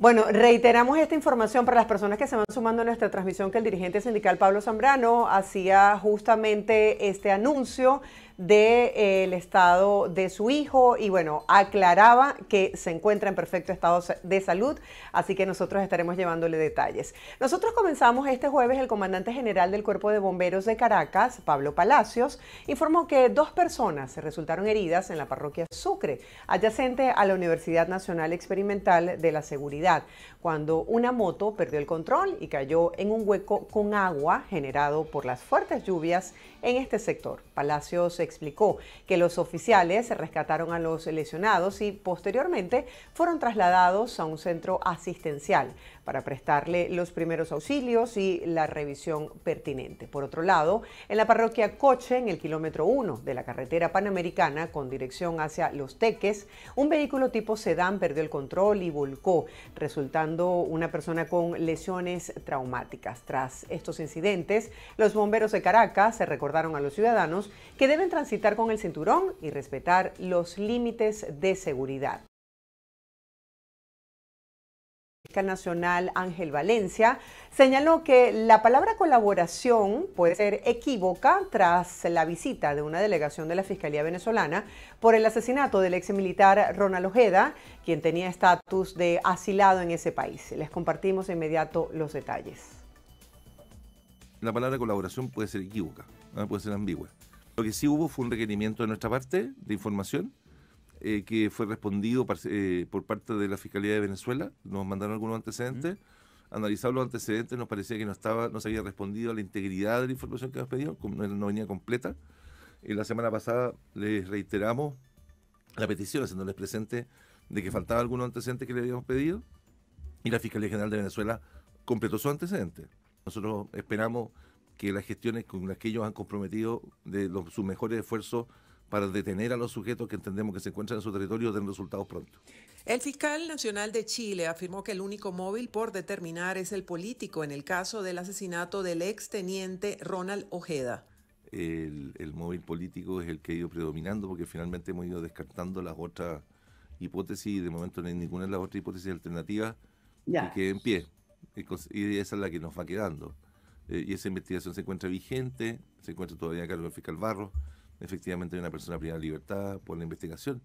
Bueno, reiteramos esta información para las personas que se van sumando a nuestra transmisión que el dirigente sindical Pablo Zambrano hacía justamente este anuncio del estado de su hijo y bueno, aclaraba que se encuentra en perfecto estado de salud, así que nosotros estaremos llevándole detalles. Nosotros comenzamos este jueves, el comandante general del Cuerpo de Bomberos de Caracas, Pablo Palacios, informó que dos personas resultaron heridas en la parroquia Sucre, adyacente a la Universidad Nacional Experimental de la Seguridad, cuando una moto perdió el control y cayó en un hueco con agua generado por las fuertes lluvias en este sector. Palacios explicó que los oficiales rescataron a los lesionados y posteriormente fueron trasladados a un centro asistencial para prestarle los primeros auxilios y la revisión pertinente. Por otro lado, en la parroquia Coche, en el kilómetro 1 de la carretera panamericana con dirección hacia Los Teques, un vehículo tipo sedán perdió el control y volcó, resultando una persona con lesiones traumáticas. Tras estos incidentes, los bomberos de Caracas se recordaron a los ciudadanos que deben transitar con el cinturón y respetar los límites de seguridad. Nacional Ángel Valencia señaló que la palabra colaboración puede ser equívoca tras la visita de una delegación de la Fiscalía venezolana por el asesinato del ex militar Ronald Ojeda, quien tenía estatus de asilado en ese país. Les compartimos de inmediato los detalles. La palabra colaboración puede ser equívoca, puede ser ambigua. Lo que sí hubo fue un requerimiento de nuestra parte de información eh, que fue respondido eh, por parte de la Fiscalía de Venezuela, nos mandaron algunos antecedentes. analizamos los antecedentes nos parecía que no estaba, no se había respondido a la integridad de la información que nos pedido no, no venía completa. Y eh, la semana pasada les reiteramos la petición, haciéndoles presente de que faltaba algunos antecedentes que le habíamos pedido. Y la Fiscalía General de Venezuela completó su antecedente. Nosotros esperamos que las gestiones con las que ellos han comprometido de los, sus mejores esfuerzos para detener a los sujetos que entendemos que se encuentran en su territorio den resultados pronto. El fiscal nacional de Chile afirmó que el único móvil por determinar es el político en el caso del asesinato del exteniente Ronald Ojeda. El, móvil político es el que ha ido predominando porque finalmente hemos ido descartando las otras hipótesis y de momento no hay ninguna de las otras hipótesis alternativas ya. que en pie. Y esa es la que nos va quedando. Eh, y esa investigación se encuentra vigente, se encuentra todavía a cargo del fiscal Barros efectivamente hay una persona privada libertad por la investigación,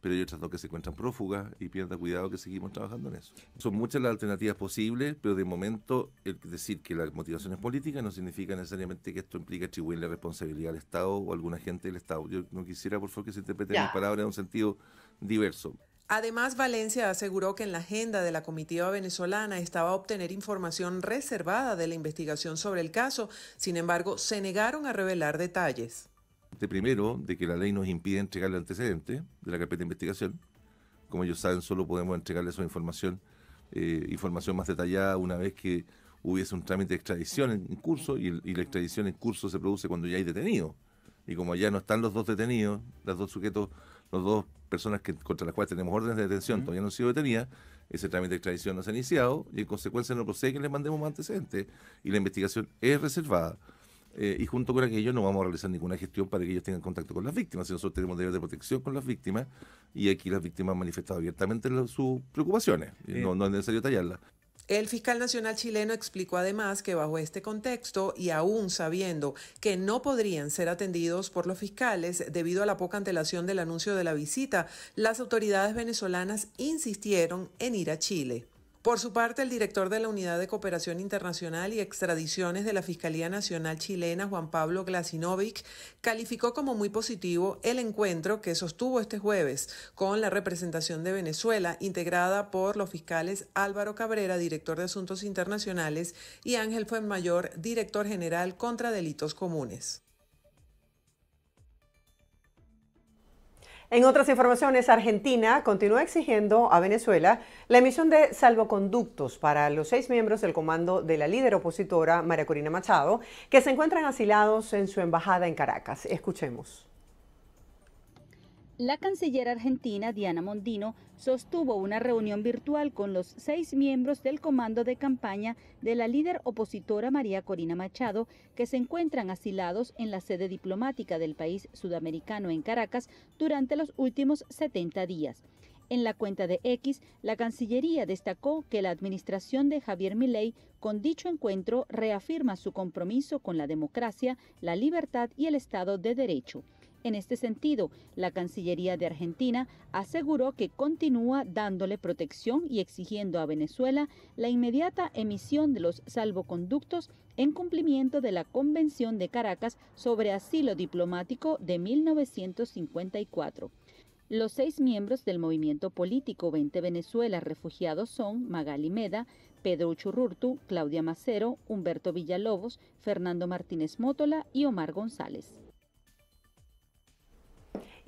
pero hay otras dos que se encuentran prófugas y pierda cuidado que seguimos trabajando en eso. Son muchas las alternativas posibles, pero de momento el decir que la motivación es política no significa necesariamente que esto implica atribuirle responsabilidad al Estado o a alguna gente del Estado. Yo no quisiera, por favor, que se interprete mis palabras en un sentido diverso. Además, Valencia aseguró que en la agenda de la comitiva venezolana estaba obtener información reservada de la investigación sobre el caso, sin embargo, se negaron a revelar detalles de primero, de que la ley nos impide entregarle antecedentes de la carpeta de investigación. Como ellos saben, solo podemos entregarle esa información, eh, información más detallada una vez que hubiese un trámite de extradición en curso y, la extradición en curso se produce cuando ya hay detenido. Y como ya no están los dos detenidos, los dos sujetos, los dos personas que, contra las cuales tenemos órdenes de detención todavía no han sido detenidas, ese trámite de extradición no se ha iniciado y en consecuencia no procede que les mandemos más antecedentes y la investigación es reservada. Eh, y junto con aquello no vamos a realizar ninguna gestión para que ellos tengan contacto con las víctimas. Nosotros tenemos deberes de protección con las víctimas y aquí las víctimas han manifestado abiertamente sus preocupaciones. No, no es necesario tallarlas. El fiscal nacional chileno explicó además que bajo este contexto y aún sabiendo que no podrían ser atendidos por los fiscales debido a la poca antelación del anuncio de la visita, las autoridades venezolanas insistieron en ir a Chile. Por su parte, el director de la Unidad de Cooperación Internacional y Extradiciones de la Fiscalía Nacional Chilena, Juan Pablo Glasinovic, calificó como muy positivo el encuentro que sostuvo este jueves con la representación de Venezuela, integrada por los fiscales Álvaro Cabrera, director de Asuntos Internacionales, y Ángel Fuenmayor, director general contra delitos comunes. En otras informaciones, Argentina continúa exigiendo a Venezuela la emisión de salvoconductos para los seis miembros del comando de la líder opositora María Corina Machado, que se encuentran asilados en su embajada en Caracas. Escuchemos. La canciller argentina Diana Mondino sostuvo una reunión virtual con los seis miembros del comando de campaña de la líder opositora María Corina Machado, que se encuentran asilados en la sede diplomática del país sudamericano en Caracas durante los últimos 70 días. En la cuenta de X, la Cancillería destacó que la administración de Javier Milei con dicho encuentro reafirma su compromiso con la democracia, la libertad y el Estado de Derecho. En este sentido, la Cancillería de Argentina aseguró que continúa dándole protección y exigiendo a Venezuela la inmediata emisión de los salvoconductos en cumplimiento de la Convención de Caracas sobre Asilo Diplomático de 1954. Los seis miembros del movimiento político 20 Venezuela refugiados son Magali Meda, Pedro Uchurrurtu, Claudia Macero, Humberto Villalobos, Fernando Martínez Mótola y Omar González.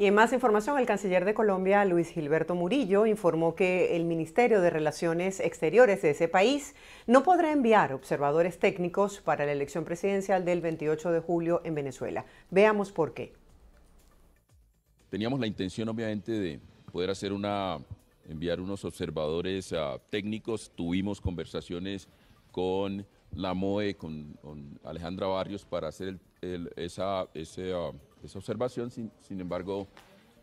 Y en más información, el canciller de Colombia, Luis Gilberto Murillo, informó que el Ministerio de Relaciones Exteriores de ese país no podrá enviar observadores técnicos para la elección presidencial del 28 de julio en Venezuela. Veamos por qué. Teníamos la intención, obviamente, de poder hacer una enviar unos observadores ah, técnicos. Tuvimos conversaciones con la MOE, con, Alejandra Barrios, para hacer esa, ese ah, esa observación, sin, embargo,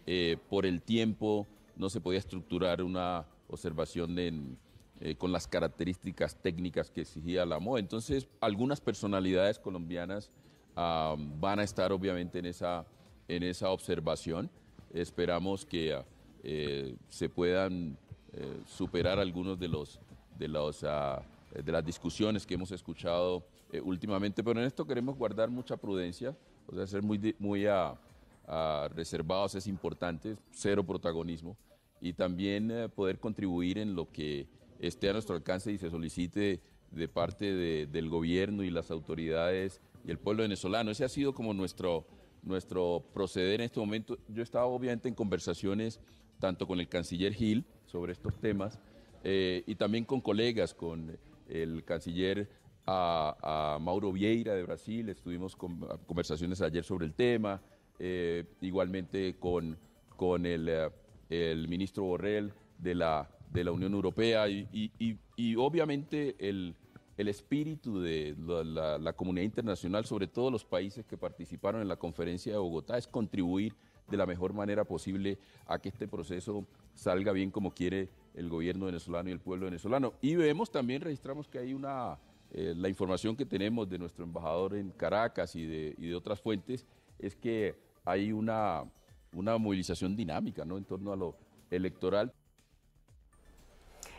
eh, por el tiempo no se podía estructurar una observación eh, con las características técnicas que exigía la moa e. Entonces, algunas personalidades colombianas van a estar obviamente en esa, en esa observación. Esperamos que eh, se puedan superar algunos de los de los ah, de las discusiones que hemos escuchado últimamente, pero en esto queremos guardar mucha prudencia o sea, ser muy, muy reservados es importante, cero protagonismo, y también eh, poder contribuir en lo que esté a nuestro alcance y se solicite de parte del gobierno y las autoridades y el pueblo venezolano. Ese ha sido como nuestro, nuestro proceder en este momento. Yo estaba obviamente en conversaciones tanto con el canciller Gil sobre estos temas eh, y también con colegas, con el canciller a, Mauro Vieira de Brasil, estuvimos con, conversaciones ayer sobre el tema, eh, igualmente con, con eh, el, ministro Borrell de la, de la Unión Europea y, obviamente el, espíritu de la, la, comunidad internacional, sobre todo los países que participaron en la conferencia de Bogotá, es contribuir de la mejor manera posible a que este proceso salga bien como quiere el gobierno venezolano y el pueblo venezolano. Y vemos también, registramos que hay una eh, la información que tenemos de nuestro embajador en Caracas y de, otras fuentes es que hay una, movilización dinámica en torno a lo electoral.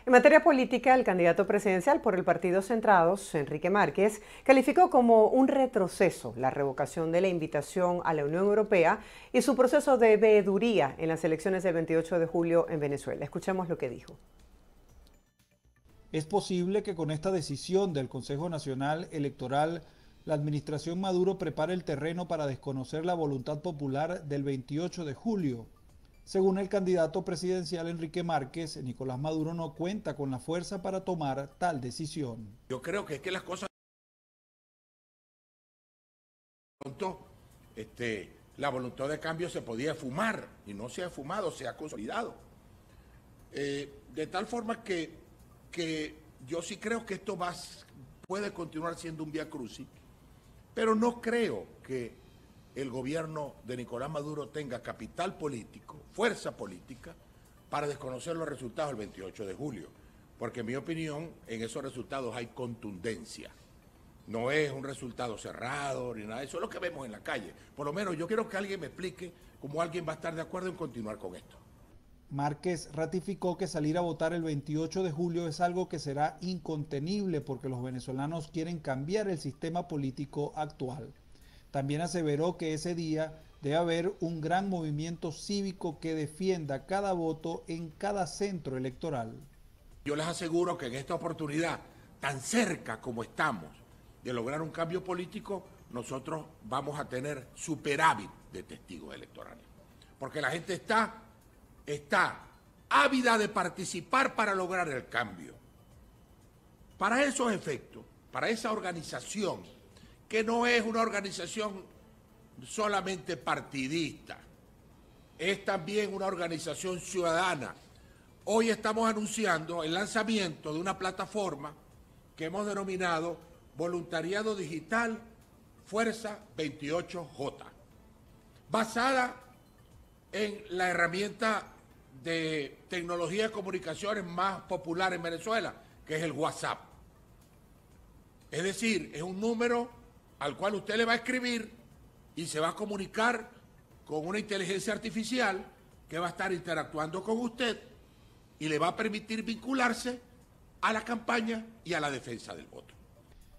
En materia política, el candidato presidencial por el Partido Centrados, Enrique Márquez, calificó como un retroceso la revocación de la invitación a la Unión Europea y su proceso de veeduría en las elecciones del 28 de julio en Venezuela. Escuchemos lo que dijo. Es posible que con esta decisión del Consejo Nacional Electoral la administración Maduro prepare el terreno para desconocer la voluntad popular del 28 de julio. Según el candidato presidencial Enrique Márquez, Nicolás Maduro no cuenta con la fuerza para tomar tal decisión. Yo creo que es que las cosas... Este, la voluntad de cambio se podía fumar y no se ha fumado, se ha consolidado. Eh, de tal forma que que yo sí creo que esto puede continuar siendo un vía crucis, pero no creo que el gobierno de Nicolás Maduro tenga capital político, fuerza política, para desconocer los resultados el 28 de julio. Porque en mi opinión, en esos resultados hay contundencia. No es un resultado cerrado ni nada. Eso es lo que vemos en la calle. Por lo menos yo quiero que alguien me explique cómo alguien va a estar de acuerdo en continuar con esto. Márquez ratificó que salir a votar el 28 de julio es algo que será incontenible porque los venezolanos quieren cambiar el sistema político actual. También aseveró que ese día debe haber un gran movimiento cívico que defienda cada voto en cada centro electoral. Yo les aseguro que en esta oportunidad, tan cerca como estamos de lograr un cambio político, nosotros vamos a tener superávit de testigos electorales. Porque la gente está está ávida de participar para lograr el cambio. Para esos efectos, para esa organización, que no es una organización solamente partidista, es también una organización ciudadana. Hoy estamos anunciando el lanzamiento de una plataforma que hemos denominado Voluntariado Digital Fuerza 28J, basada en la herramienta de tecnología de comunicaciones más popular en Venezuela, que es el WhatsApp. Es decir, es un número al cual usted le va a escribir y se va a comunicar con una inteligencia artificial que va a estar interactuando con usted y le va a permitir vincularse a la campaña y a la defensa del voto.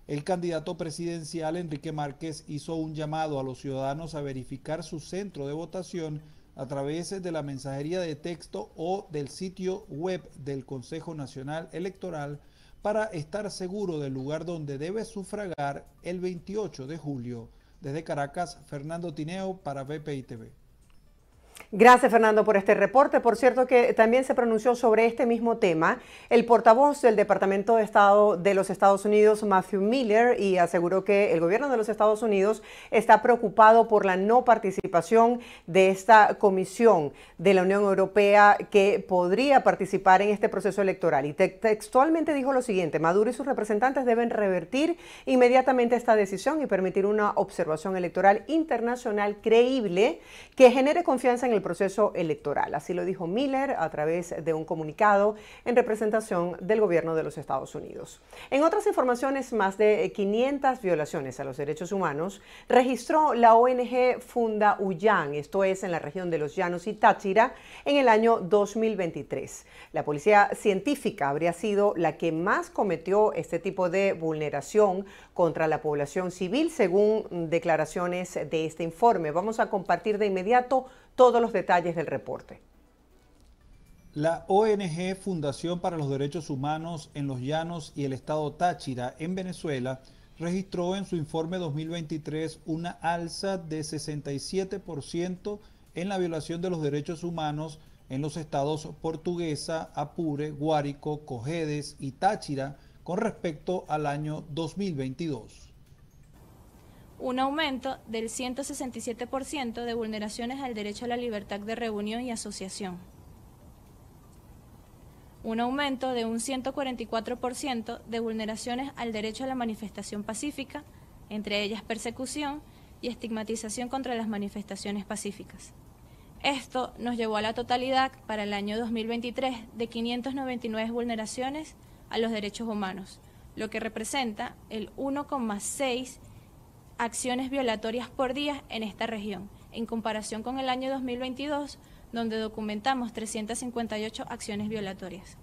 El candidato presidencial Enrique Márquez hizo un llamado a los ciudadanos a verificar su centro de votación a través de la mensajería de texto o del sitio web del Consejo Nacional Electoral para estar seguro del lugar donde debe sufragar el 28 de julio. Desde Caracas, Fernando Tineo para BPI TV. Gracias, Fernando, por este reporte. Por cierto, que también se pronunció sobre este mismo tema el portavoz del Departamento de Estado de los Estados Unidos, Matthew Miller, y aseguró que el gobierno de los Estados Unidos está preocupado por la no participación de esta comisión de la Unión Europea que podría participar en este proceso electoral. Y textualmente dijo lo siguiente, Maduro y sus representantes deben revertir inmediatamente esta decisión y permitir una observación electoral internacional creíble que genere confianza en el proceso electoral. Así lo dijo Miller a través de un comunicado en representación del gobierno de los Estados Unidos. En otras informaciones, más de 500 violaciones a los derechos humanos registró la ONG Funda Ullán, esto es en la región de los Llanos y Táchira, en el año 2023. La policía científica habría sido la que más cometió este tipo de vulneración contra la población civil, según declaraciones de este informe. Vamos a compartir de inmediato todos los detalles del reporte. La ONG Fundación para los Derechos Humanos en los Llanos y el Estado Táchira en Venezuela registró en su informe 2023 una alza de 67% en la violación de los derechos humanos en los estados portuguesa, Apure, Guárico, Cojedes y Táchira con respecto al año 2022 un aumento del 167% de vulneraciones al derecho a la libertad de reunión y asociación, un aumento de un 144% de vulneraciones al derecho a la manifestación pacífica, entre ellas persecución y estigmatización contra las manifestaciones pacíficas. Esto nos llevó a la totalidad para el año 2023 de 599 vulneraciones a los derechos humanos, lo que representa el 1,6% acciones violatorias por día en esta región, en comparación con el año 2022, donde documentamos 358 acciones violatorias.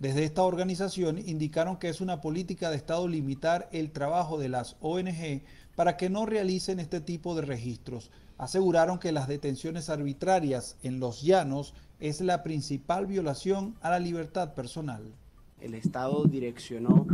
Desde esta organización indicaron que es una política de Estado limitar el trabajo de las ONG para que no realicen este tipo de registros. Aseguraron que las detenciones arbitrarias en los llanos es la principal violación a la libertad personal. El Estado direccionó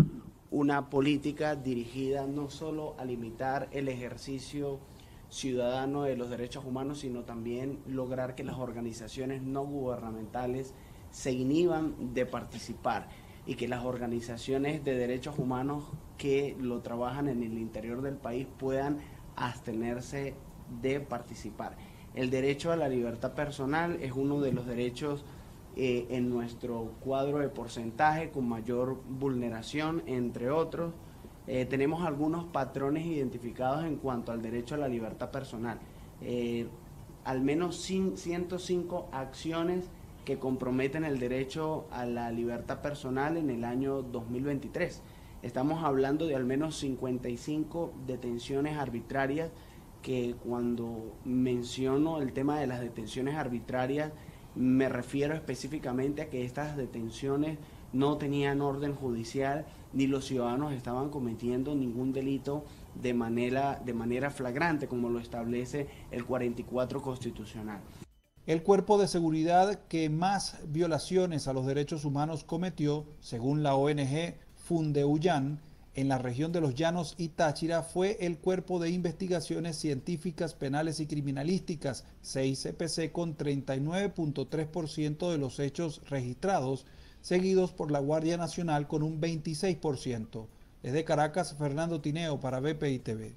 una política dirigida no solo a limitar el ejercicio ciudadano de los derechos humanos, sino también lograr que las organizaciones no gubernamentales se inhiban de participar y que las organizaciones de derechos humanos que lo trabajan en el interior del país puedan abstenerse de participar. El derecho a la libertad personal es uno de los derechos eh, en nuestro cuadro de porcentaje con mayor vulneración, entre otros. Eh, tenemos algunos patrones identificados en cuanto al derecho a la libertad personal. Eh, al menos 105 acciones que comprometen el derecho a la libertad personal en el año 2023. Estamos hablando de al menos 55 detenciones arbitrarias que cuando menciono el tema de las detenciones arbitrarias me refiero específicamente a que estas detenciones no tenían orden judicial ni los ciudadanos estaban cometiendo ningún delito de manera, de manera flagrante como lo establece el 44 constitucional. El cuerpo de seguridad que más violaciones a los derechos humanos cometió, según la ONG Fundeuyan en la región de los Llanos y Táchira fue el Cuerpo de Investigaciones Científicas, Penales y Criminalísticas, CICPC, e con 39.3% de los hechos registrados, seguidos por la Guardia Nacional con un 26%. Desde Caracas, Fernando Tineo para BPI TV.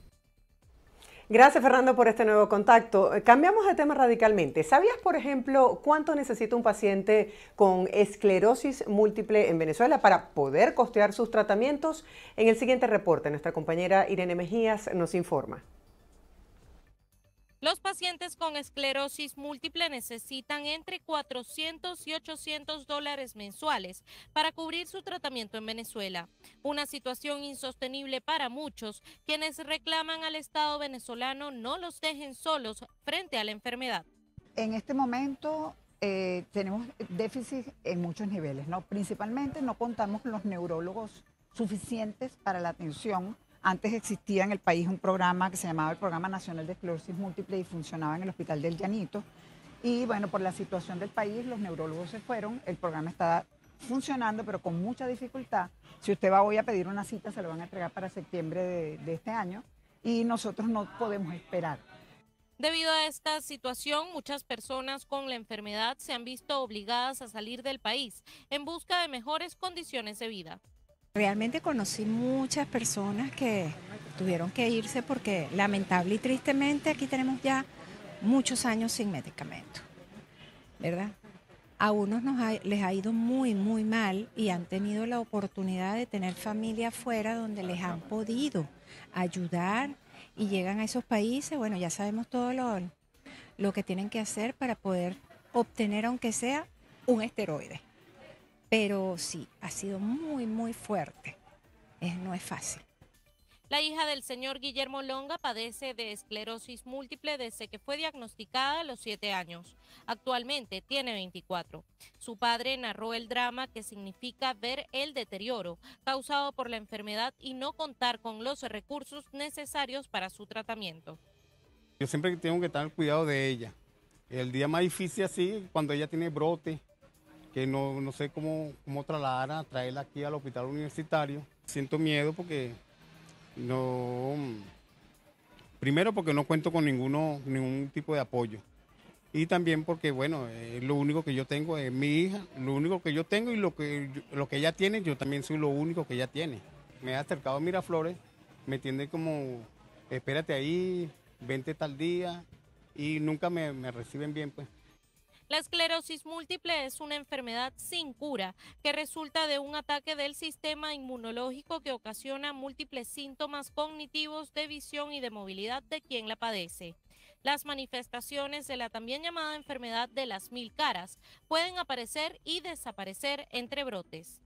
Gracias Fernando por este nuevo contacto. Eh, cambiamos de tema radicalmente. ¿Sabías, por ejemplo, cuánto necesita un paciente con esclerosis múltiple en Venezuela para poder costear sus tratamientos? En el siguiente reporte, nuestra compañera Irene Mejías nos informa. Los pacientes con esclerosis múltiple necesitan entre 400 y 800 dólares mensuales para cubrir su tratamiento en Venezuela, una situación insostenible para muchos quienes reclaman al Estado venezolano no los dejen solos frente a la enfermedad. En este momento eh, tenemos déficit en muchos niveles, ¿no? Principalmente no contamos con los neurólogos suficientes para la atención antes existía en el país un programa que se llamaba el Programa Nacional de Esclerosis Múltiple y funcionaba en el Hospital del Llanito. Y bueno, por la situación del país, los neurólogos se fueron, el programa está funcionando, pero con mucha dificultad. Si usted va hoy a pedir una cita, se lo van a entregar para septiembre de este año y nosotros no podemos esperar. Debido a esta situación, muchas personas con la enfermedad se han visto obligadas a salir del país en busca de mejores condiciones de vida. Realmente conocí muchas personas que tuvieron que irse porque lamentable y tristemente aquí tenemos ya muchos años sin medicamento, ¿verdad? A unos les ha ido muy, muy mal y han tenido la oportunidad de tener familia afuera donde les han podido ayudar y llegan a esos países, bueno, ya sabemos todo lo que tienen que hacer para poder obtener, aunque sea, un esteroide. Pero sí, ha sido muy, muy fuerte. no es fácil. La hija del señor Guillermo Longa padece de esclerosis múltiple desde que fue diagnosticada a los 7 años. Actualmente tiene 24. Su padre narró el drama que significa ver el deterioro causado por la enfermedad y no contar con los recursos necesarios para su tratamiento. Yo siempre tengo que estar cuidado de ella. El día más difícil así, cuando ella tiene brote, que no, sé cómo, cómo a traerla aquí al hospital universitario. Siento miedo porque no... Primero porque no cuento con ninguno, ningún tipo de apoyo. Y también porque, bueno, eh, lo único que yo tengo es mi hija, lo único que yo tengo y lo que, lo que ella tiene, yo también soy lo único que ella tiene. Me he acercado a Miraflores, me tiende como, espérate ahí, vente tal día, y nunca me, me reciben bien, pues. La esclerosis múltiple es una enfermedad sin cura que resulta de un ataque del sistema inmunológico que ocasiona múltiples síntomas cognitivos de visión y de movilidad de quien la padece. Las manifestaciones de la también llamada enfermedad de las mil caras pueden aparecer y desaparecer entre brotes.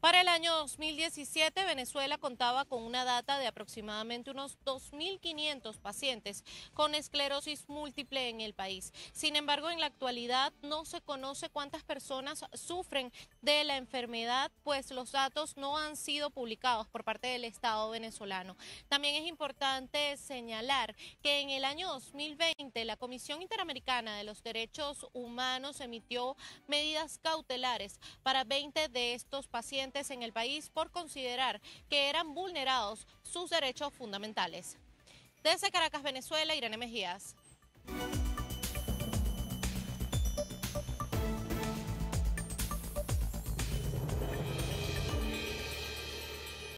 Para el año 2017, Venezuela contaba con una data de aproximadamente unos 2.500 pacientes con esclerosis múltiple en el país. Sin embargo, en la actualidad no se conoce cuántas personas sufren de la enfermedad, pues los datos no han sido publicados por parte del Estado venezolano. También es importante señalar que en el año 2020 la Comisión Interamericana de los Derechos Humanos emitió medidas cautelares para 20 de estos pacientes en el país por considerar que eran vulnerados sus derechos fundamentales. Desde Caracas, Venezuela, Irene Mejías.